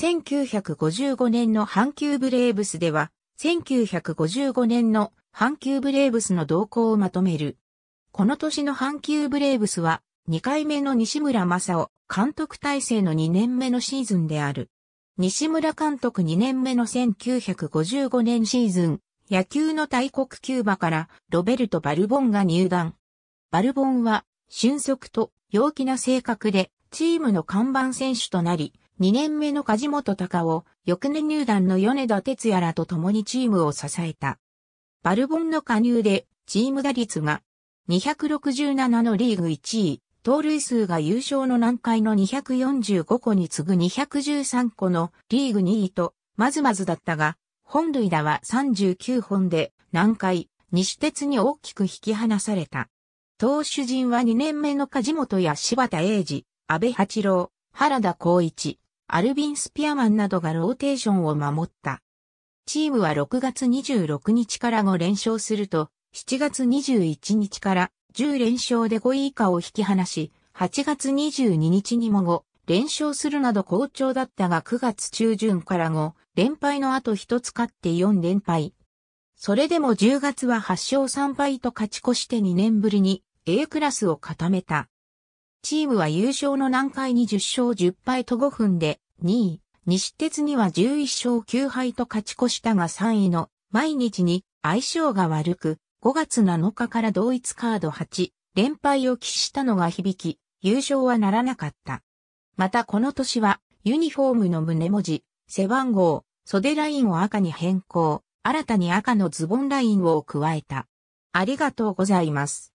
1955年の阪急ブレーブスでは、1955年の阪急ブレーブスの動向をまとめる。この年の阪急ブレーブスは、2回目の西村正夫監督体制の2年目のシーズンである。西村監督2年目の1955年シーズン、野球の大国キューバからロベルト・バルボンが入団。バルボンは、俊足と陽気な性格でチームの看板選手となり、2年目の梶本隆を、翌年入団の米田哲也らと共にチームを支えた。バルボンの加入で、チーム打率が267のリーグ1位、盗塁数が優勝の難解の245個に次ぐ213個のリーグ2位と、まずまずだったが、本塁打は39本で、難解、西鉄に大きく引き離された。投手陣は2年目の梶本や柴田英二、安倍八郎、原田光一、アルビン・スピアマンなどがローテーションを守った。チームは6月26日から5連勝すると、7月21日から10連勝で5位以下を引き離し、8月22日にも5、連勝するなど好調だったが9月中旬から5、連敗の後一つ勝って4連敗。それでも10月は8勝3敗と勝ち越して2年ぶりに A クラスを固めた。チームは優勝の難解に10勝10敗と5分で2位、西鉄には11勝9敗と勝ち越したが3位の毎日に相性が悪く、5月7日から同一カード8、連敗を喫したのが響き、優勝はならなかった。またこの年は、ユニフォームの胸文字、背番号、袖ラインを赤に変更、新たに赤のズボンラインを加えた。ありがとうございます。